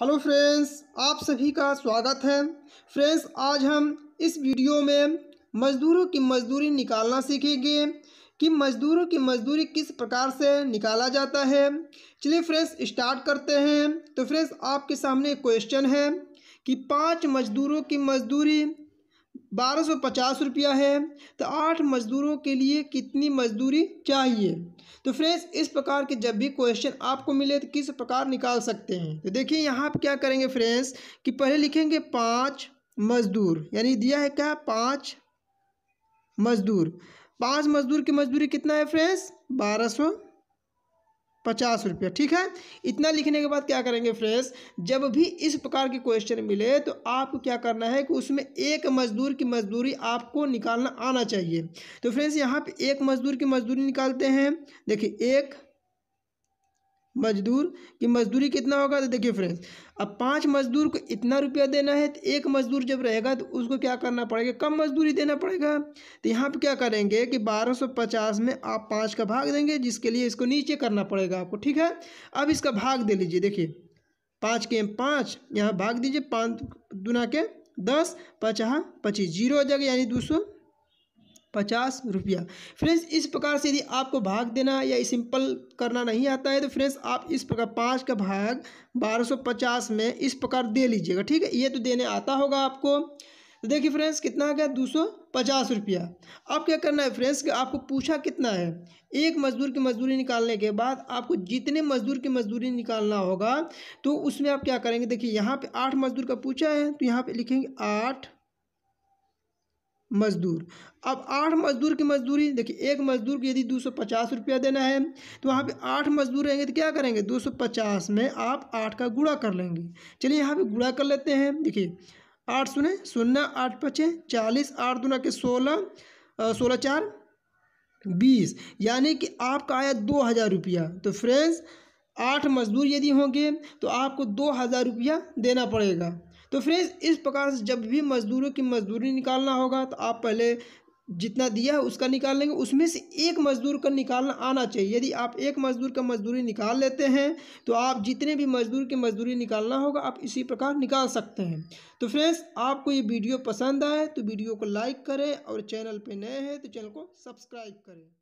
hello friends आप सभी का स्वागत है फ्रेंड्स आज हम इस वीडियो में मज़दूरों की मजदूरी निकालना सीखेंगे कि मज़दूरों की मजदूरी किस प्रकार से निकाला जाता है चलिए फ्रेंड्स स्टार्ट करते हैं तो फ्रेंड्स आपके सामने क्वेश्चन है कि पांच मज़दूरों की मजदूरी बारह सौ पचास रुपया है तो आठ मज़दूरों के लिए कितनी मज़दूरी चाहिए तो फ्रेंड्स इस प्रकार के जब भी क्वेश्चन आपको मिले तो किस प्रकार निकाल सकते हैं तो देखिए यहाँ आप क्या करेंगे फ्रेंड्स कि पहले लिखेंगे पाँच मज़दूर यानी दिया है क्या पाँच मज़दूर पाँच मज़दूर की मज़दूरी कितना है फ्रेंड्स बारह सौ पचास रुपये ठीक है इतना लिखने के बाद क्या करेंगे फ्रेंड्स जब भी इस प्रकार के क्वेश्चन मिले तो आपको क्या करना है कि उसमें एक मजदूर की मजदूरी आपको निकालना आना चाहिए तो फ्रेंड्स यहाँ पे एक मजदूर की मजदूरी निकालते हैं देखिए एक मजदूर की मजदूरी कितना होगा तो देखिए फ्रेंड्स अब पांच मजदूर को इतना रुपया देना है तो एक मजदूर जब रहेगा तो उसको क्या करना पड़ेगा कम मजदूरी देना पड़ेगा तो यहाँ पे क्या करेंगे कि 1250 में आप पाँच का भाग देंगे जिसके लिए इसको नीचे करना पड़ेगा आपको ठीक है अब इसका भाग दे लीजिए देखिए पाँच के पाँच यहाँ भाग दीजिए पाँच दुना के दस पचास पच्चीस जीरो हो जाएगा यानी दो सौ पचास रुपया फ्रेंड्स इस प्रकार से यदि आपको भाग देना या सिंपल करना नहीं आता है तो फ्रेंड्स आप इस प्रकार पाँच का भाग बारह सौ पचास में इस प्रकार दे लीजिएगा ठीक है ये तो देने आता होगा आपको तो देखिए फ्रेंड्स कितना आ गया दो सौ पचास रुपया अब क्या करना है फ्रेंड्स कि आपको पूछा कितना है एक मजदूर की मजदूरी निकालने के बाद आपको जितने मजदूर की मजदूरी निकालना होगा तो उसमें आप क्या करेंगे देखिए यहाँ पे आठ मजदूर का पूछा है तो यहाँ पे लिखेंगे आठ मजदूर अब आठ मजदूर की मजदूरी देखिए एक मजदूर को यदि दो सौ पचास रुपया देना है तो वहाँ पे आठ मजदूर रहेंगे तो क्या करेंगे दो सौ पचास में आप आठ का गुड़ा कर लेंगे चलिए यहाँ पे गुड़ा कर लेते हैं देखिए आठ शून्य शून्य आठ पचे चालीस आठ दुना के सोलह सोलह चार बीस यानी कि आपका आया दो हज़ार रुपया तो फ्रेंड्स आठ मजदूर यदि होंगे तो आपको दो हज़ार रुपया देना पड़ेगा तो फ्रेंड्स इस प्रकार से जब भी मजदूरों की मजदूरी निकालना होगा तो आप पहले जितना दिया है उसका निकाल लेंगे उसमें से एक मजदूर का निकालना आना चाहिए यदि आप एक मजदूर का मजदूरी निकाल लेते हैं तो आप जितने भी मजदूर की मजदूरी निकालना होगा आप इसी प्रकार निकाल सकते हैं तो फ्रेंड्स आपको ये वीडियो पसंद आए तो वीडियो को लाइक करें और चैनल पर नए हैं तो चैनल को सब्सक्राइब करें